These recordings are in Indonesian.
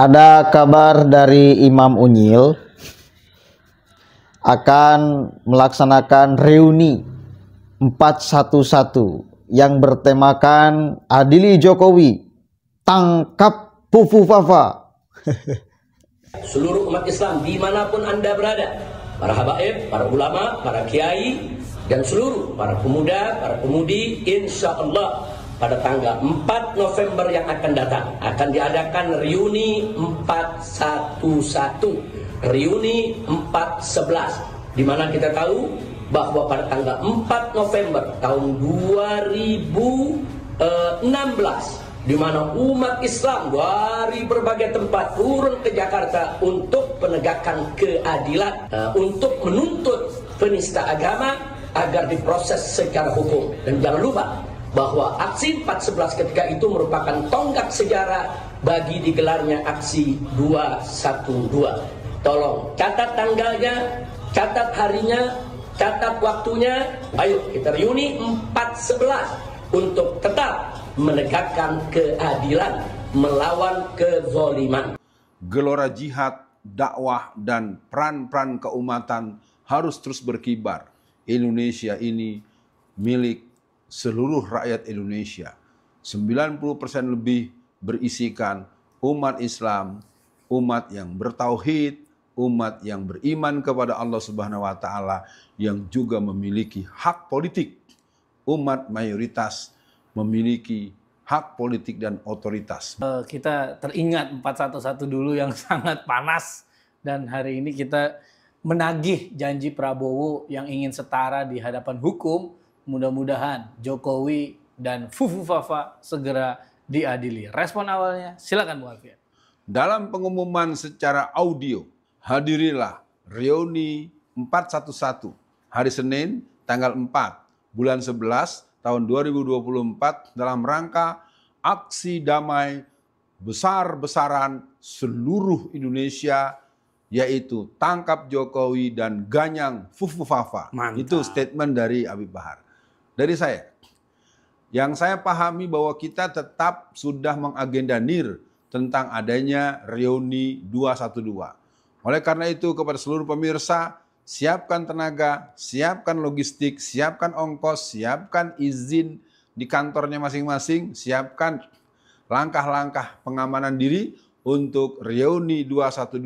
ada kabar dari Imam Unyil akan melaksanakan reuni 411 yang bertemakan Adili Jokowi tangkap Pufu Fafa. Seluruh umat Islam dimanapun Anda berada, para habaib, para ulama, para kiai, dan seluruh para pemuda, para pemudi, insya Allah pada tanggal 4 November yang akan datang akan diadakan reuni 411 reuni 411 di mana kita tahu bahwa pada tanggal 4 November tahun 2016 di mana umat Islam dari berbagai tempat turun ke Jakarta untuk penegakan keadilan eh, untuk menuntut penista agama agar diproses secara hukum dan jangan lupa bahwa aksi 411 ketika itu merupakan tonggak sejarah bagi digelarnya aksi 212. Tolong catat tanggalnya, catat harinya, catat waktunya. Ayo kita reuni 411 untuk tetap menegakkan keadilan melawan kezoliman. Gelora jihad, dakwah, dan peran-peran keumatan harus terus berkibar. Indonesia ini milik seluruh rakyat Indonesia. 90% lebih berisikan umat Islam, umat yang bertauhid, umat yang beriman kepada Allah Subhanahu wa taala yang juga memiliki hak politik. Umat mayoritas memiliki hak politik dan otoritas. Eh, kita teringat 411 dulu yang sangat panas dan hari ini kita menagih janji Prabowo yang ingin setara di hadapan hukum mudah-mudahan Jokowi dan Fufu Fafa segera diadili. Respon awalnya, silakan Bu Alfian. Dalam pengumuman secara audio, hadirilah reuni 411 hari Senin tanggal 4 bulan 11 tahun 2024 dalam rangka aksi damai besar-besaran seluruh Indonesia yaitu tangkap Jokowi dan ganyang Fufu Fafa. Itu statement dari Abi Bahar. Dari saya, yang saya pahami bahwa kita tetap sudah NIR tentang adanya reuni 212. Oleh karena itu kepada seluruh pemirsa, siapkan tenaga, siapkan logistik, siapkan ongkos, siapkan izin di kantornya masing-masing, siapkan langkah-langkah pengamanan diri untuk reuni 212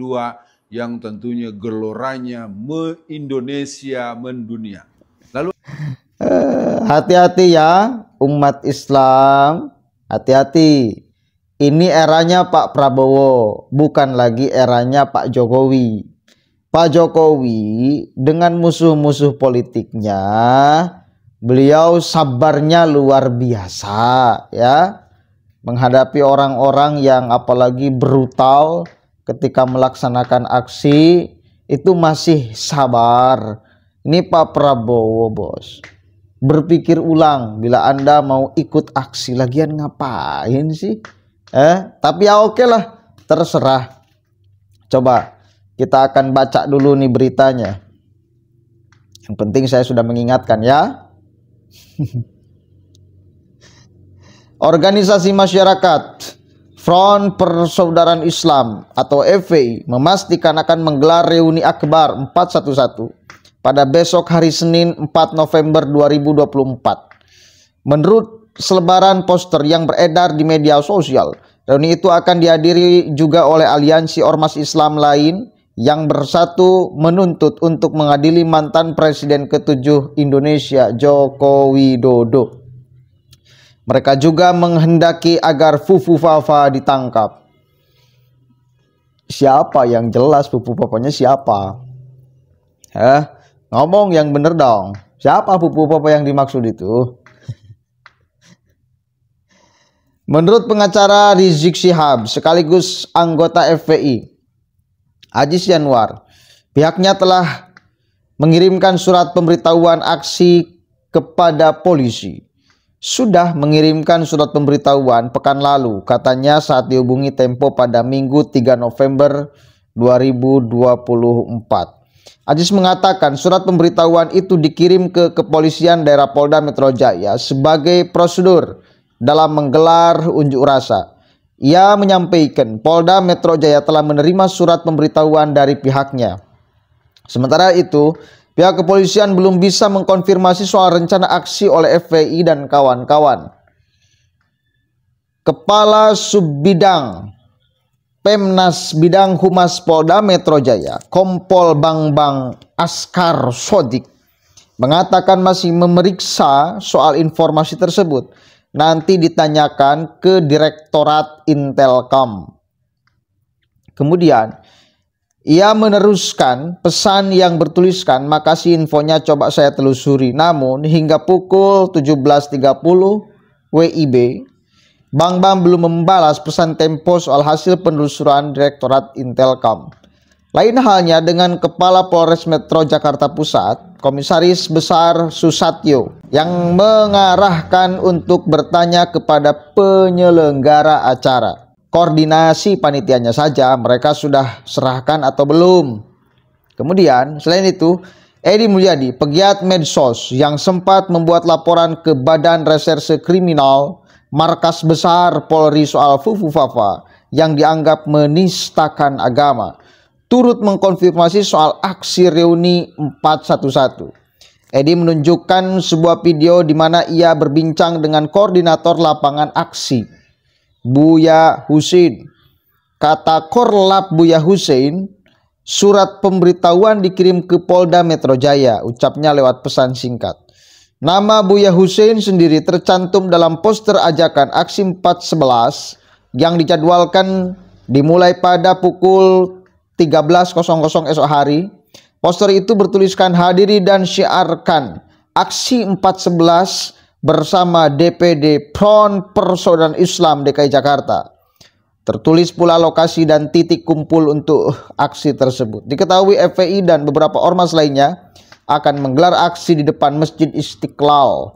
yang tentunya geloranya me-Indonesia mendunia. Lalu Hati-hati ya umat Islam. Hati-hati. Ini eranya Pak Prabowo, bukan lagi eranya Pak Jokowi. Pak Jokowi dengan musuh-musuh politiknya, beliau sabarnya luar biasa ya. Menghadapi orang-orang yang apalagi brutal ketika melaksanakan aksi itu masih sabar. Ini Pak Prabowo, Bos berpikir ulang bila Anda mau ikut aksi lagian ngapain sih? Eh, tapi ya oke okay lah, terserah. Coba kita akan baca dulu nih beritanya. Yang penting saya sudah mengingatkan ya. Organisasi masyarakat Front Persaudaraan Islam atau FPI memastikan akan menggelar reuni akbar 411 pada besok hari Senin 4 November 2024. Menurut selebaran poster yang beredar di media sosial, reuni itu akan dihadiri juga oleh aliansi ormas Islam lain yang bersatu menuntut untuk mengadili mantan presiden ketujuh Indonesia Joko Widodo. Mereka juga menghendaki agar Fufu Fafa ditangkap. Siapa yang jelas Fufu Fafanya siapa? Hah? Ngomong yang bener dong. Siapa pupu papa yang dimaksud itu? Menurut pengacara Rizik Syihab sekaligus anggota FPI, Aziz Yanwar, pihaknya telah mengirimkan surat pemberitahuan aksi kepada polisi. Sudah mengirimkan surat pemberitahuan pekan lalu, katanya saat dihubungi Tempo pada Minggu 3 November 2024. Aziz mengatakan surat pemberitahuan itu dikirim ke kepolisian daerah Polda Metro Jaya sebagai prosedur dalam menggelar unjuk rasa. Ia menyampaikan Polda Metro Jaya telah menerima surat pemberitahuan dari pihaknya. Sementara itu, pihak kepolisian belum bisa mengkonfirmasi soal rencana aksi oleh FPI dan kawan-kawan. Kepala Subbidang Pemnas Bidang Humas Polda Metro Jaya, Kompol Bang Bang Askar Sodik, mengatakan masih memeriksa soal informasi tersebut. Nanti ditanyakan ke Direktorat Intelkom. Kemudian, ia meneruskan pesan yang bertuliskan, makasih infonya coba saya telusuri. Namun, hingga pukul 17.30 WIB, Bang Bang belum membalas pesan Tempo soal hasil penelusuran Direktorat Intelkom. Lain halnya dengan Kepala Polres Metro Jakarta Pusat, Komisaris Besar Susatyo, yang mengarahkan untuk bertanya kepada penyelenggara acara. Koordinasi panitianya saja mereka sudah serahkan atau belum. Kemudian, selain itu, Edi Mulyadi, pegiat medsos yang sempat membuat laporan ke Badan Reserse Kriminal markas besar Polri soal Fufu Fafa yang dianggap menistakan agama turut mengkonfirmasi soal aksi reuni 411. Edi menunjukkan sebuah video di mana ia berbincang dengan koordinator lapangan aksi Buya Husin. Kata Korlap Buya Husin, surat pemberitahuan dikirim ke Polda Metro Jaya, ucapnya lewat pesan singkat. Nama Buya Hussein sendiri tercantum dalam poster ajakan aksi 411 yang dijadwalkan dimulai pada pukul 13.00 esok hari. Poster itu bertuliskan hadiri dan syiarkan aksi 411 bersama DPD Front Persaudaraan Islam DKI Jakarta. Tertulis pula lokasi dan titik kumpul untuk aksi tersebut. Diketahui FPI dan beberapa ormas lainnya akan menggelar aksi di depan Masjid Istiqlal.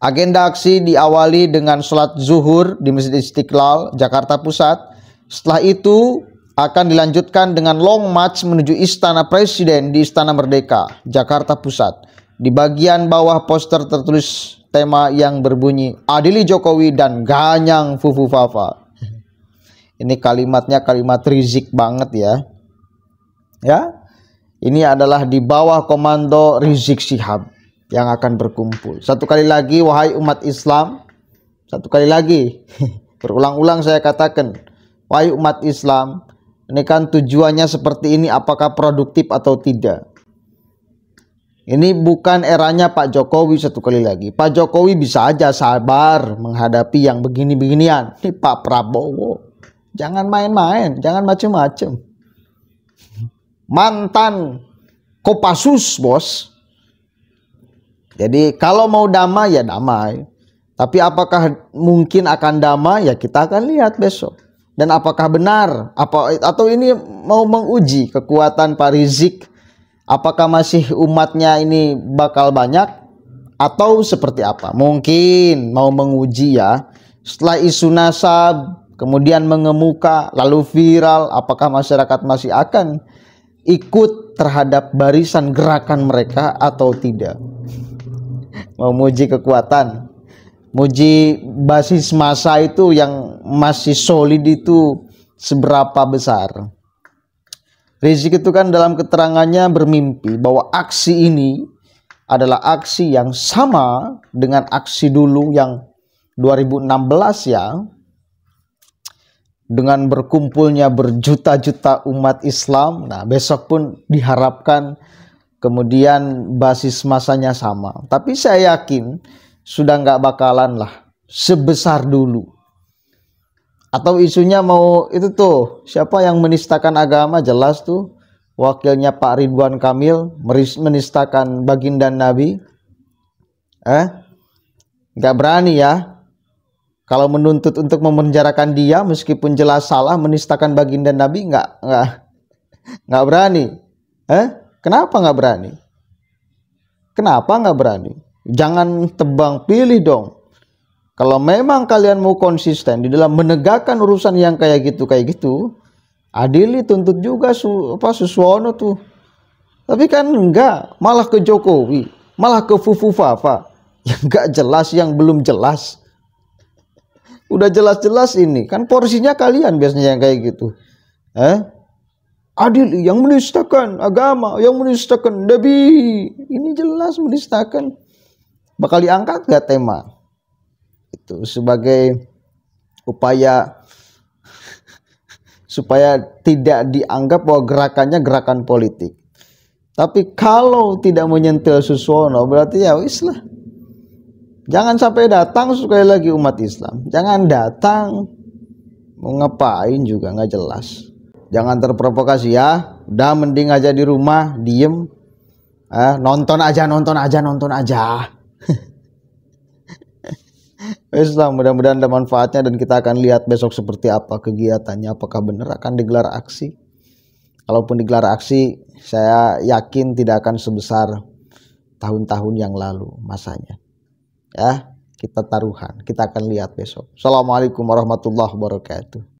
Agenda aksi diawali dengan sholat zuhur di Masjid Istiqlal, Jakarta Pusat. Setelah itu akan dilanjutkan dengan long march menuju Istana Presiden di Istana Merdeka, Jakarta Pusat. Di bagian bawah poster tertulis tema yang berbunyi Adili Jokowi dan Ganyang Fufu Fafa. Ini kalimatnya kalimat rizik banget ya. Ya, ini adalah di bawah komando Rizik Syihab yang akan berkumpul. Satu kali lagi wahai umat Islam, satu kali lagi berulang-ulang saya katakan, wahai umat Islam, ini kan tujuannya seperti ini apakah produktif atau tidak. Ini bukan eranya Pak Jokowi satu kali lagi. Pak Jokowi bisa aja sabar menghadapi yang begini-beginian. Ini Pak Prabowo. Jangan main-main, jangan macam-macam mantan Kopassus bos jadi kalau mau damai ya damai tapi apakah mungkin akan damai ya kita akan lihat besok dan apakah benar apa atau ini mau menguji kekuatan Pak Rizik apakah masih umatnya ini bakal banyak atau seperti apa mungkin mau menguji ya setelah isu nasab kemudian mengemuka lalu viral apakah masyarakat masih akan ikut terhadap barisan gerakan mereka atau tidak. mau Memuji kekuatan, muji basis masa itu yang masih solid itu seberapa besar. Rizik itu kan dalam keterangannya bermimpi bahwa aksi ini adalah aksi yang sama dengan aksi dulu yang 2016 ya dengan berkumpulnya berjuta-juta umat Islam. Nah, besok pun diharapkan kemudian basis masanya sama. Tapi saya yakin sudah nggak bakalan lah sebesar dulu. Atau isunya mau itu tuh siapa yang menistakan agama jelas tuh wakilnya Pak Ridwan Kamil menistakan baginda Nabi. Eh, nggak berani ya kalau menuntut untuk memenjarakan dia meskipun jelas salah menistakan baginda Nabi nggak nggak nggak berani. Eh? Kenapa nggak berani? Kenapa nggak berani? Jangan tebang pilih dong. Kalau memang kalian mau konsisten di dalam menegakkan urusan yang kayak gitu kayak gitu, adili tuntut juga su, apa Suswono tuh. Tapi kan enggak, malah ke Jokowi, malah ke Fufu Fafa. Yang enggak jelas, yang belum jelas. Udah jelas-jelas ini kan porsinya kalian biasanya yang kayak gitu. Eh? Adil yang menistakan agama, yang menistakan nabi. Ini jelas menistakan. Bakal diangkat gak tema? Itu sebagai upaya supaya tidak dianggap bahwa gerakannya gerakan politik. Tapi kalau tidak menyentil Suswono berarti ya wis lah Jangan sampai datang sekali lagi umat Islam. Jangan datang mau ngapain juga nggak jelas. Jangan terprovokasi ya. Udah mending aja di rumah diem. Eh, nonton aja, nonton aja, nonton aja. Islam mudah-mudahan ada manfaatnya dan kita akan lihat besok seperti apa kegiatannya. Apakah benar akan digelar aksi? Kalaupun digelar aksi, saya yakin tidak akan sebesar tahun-tahun yang lalu masanya. Ya, kita taruhan. Kita akan lihat besok. Assalamualaikum warahmatullahi wabarakatuh.